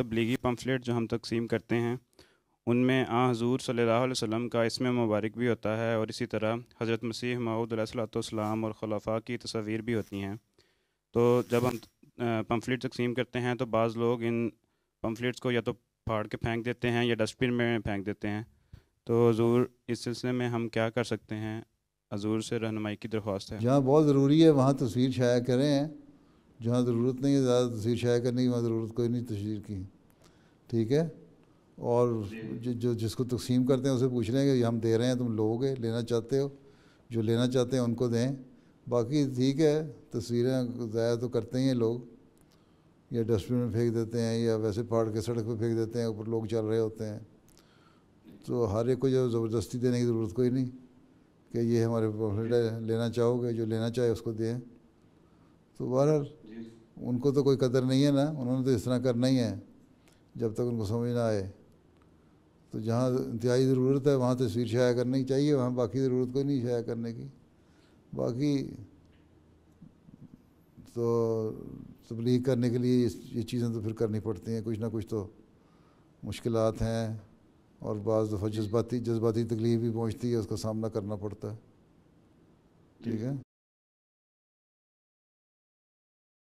Tablighi pamphlet जो हम तकसीम करते हैं उनमें आ हजूर सल्लल्लाहु का इसमें मुबारक भी होता है और इसी तरह हज़रत मसीह महूदलाम और खलाफा की तस्वीर भी होती हैं तो जब हम पम्फलेट तकसीम करते हैं तो बाज़ लोग इन पम्फलेट्स को या तो फाड़ के फेंक देते हैं या डस्टबिन में फेंक देते हैं तो हजूर इस सिलसिले में हम क्या कर सकते हैं हजूर से रहनमाई की दरख्वास्त है जहाँ बहुत ज़रूरी है वहाँ तस्वीर शाया करें जहाँ ज़रूरत नहीं है ज़्यादा तस्वीर शाया करने की वहाँ ज़रूरत कोई नहीं तस्वीर की ठीक है और जो, जो जिसको तकसीम करते हैं उसे पूछ रहे हैं कि हम दे रहे हैं तुम लोगे लेना चाहते हो जो लेना चाहते हैं उनको दें बाकी ठीक है तस्वीरें ज़ाया तो करते ही हैं लोग या डस्टबिन में फेंक देते हैं या वैसे फाड़ के सड़क पर फेंक देते हैं ऊपर लोग चल रहे होते हैं तो हर एक को जो ज़बरदस्ती देने की ज़रूरत कोई नहीं कि ये हमारे प्रॉफिट है लेना चाहोगे जो लेना चाहे उसको दें तो बहर उनको तो कोई कदर नहीं है ना उन्होंने तो इस तरह करना ही है जब तक उनको समझ ना आए तो जहाँ इंतहाई ज़रूरत है वहाँ तस्वीर शाया करनी चाहिए वहाँ बाकी ज़रूरत कोई नहीं शाया करने की बाकी तो तबलीग करने के लिए ये चीज़ें तो फिर करनी पड़ती हैं कुछ ना कुछ तो मुश्किल हैं और बज़ दफ़ा जज्बाती जज्बाती तकलीफ भी पहुँचती है उसका सामना करना पड़ता है ठीक है